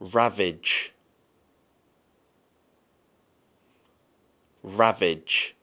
ravage ravage